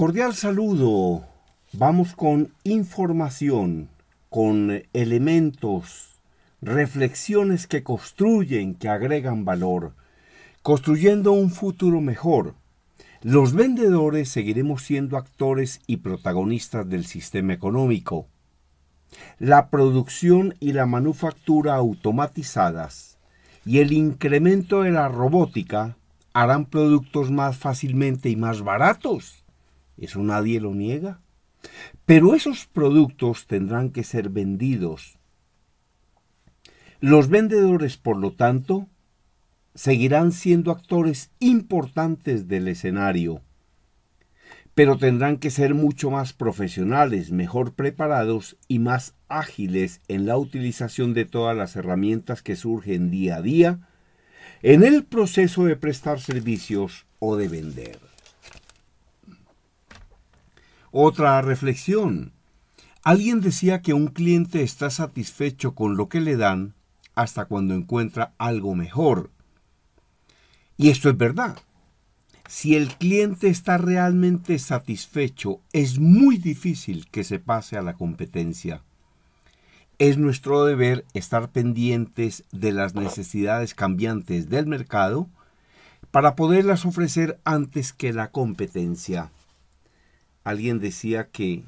Cordial saludo. Vamos con información, con elementos, reflexiones que construyen, que agregan valor, construyendo un futuro mejor. Los vendedores seguiremos siendo actores y protagonistas del sistema económico. La producción y la manufactura automatizadas y el incremento de la robótica harán productos más fácilmente y más baratos eso nadie lo niega. Pero esos productos tendrán que ser vendidos. Los vendedores, por lo tanto, seguirán siendo actores importantes del escenario, pero tendrán que ser mucho más profesionales, mejor preparados y más ágiles en la utilización de todas las herramientas que surgen día a día en el proceso de prestar servicios o de vender. Otra reflexión. Alguien decía que un cliente está satisfecho con lo que le dan hasta cuando encuentra algo mejor. Y esto es verdad. Si el cliente está realmente satisfecho, es muy difícil que se pase a la competencia. Es nuestro deber estar pendientes de las necesidades cambiantes del mercado para poderlas ofrecer antes que la competencia alguien decía que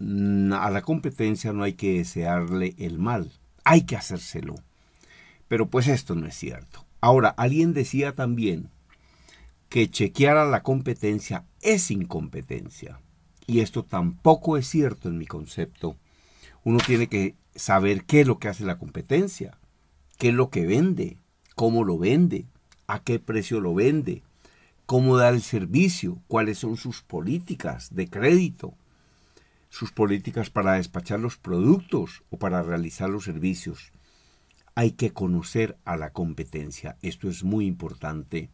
a la competencia no hay que desearle el mal, hay que hacérselo. Pero pues esto no es cierto. Ahora, alguien decía también que chequear a la competencia es incompetencia. Y esto tampoco es cierto en mi concepto. Uno tiene que saber qué es lo que hace la competencia, qué es lo que vende, cómo lo vende, a qué precio lo vende, cómo da el servicio, cuáles son sus políticas de crédito, sus políticas para despachar los productos o para realizar los servicios. Hay que conocer a la competencia, esto es muy importante.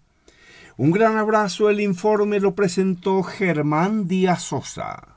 Un gran abrazo, el informe lo presentó Germán Díaz Sosa.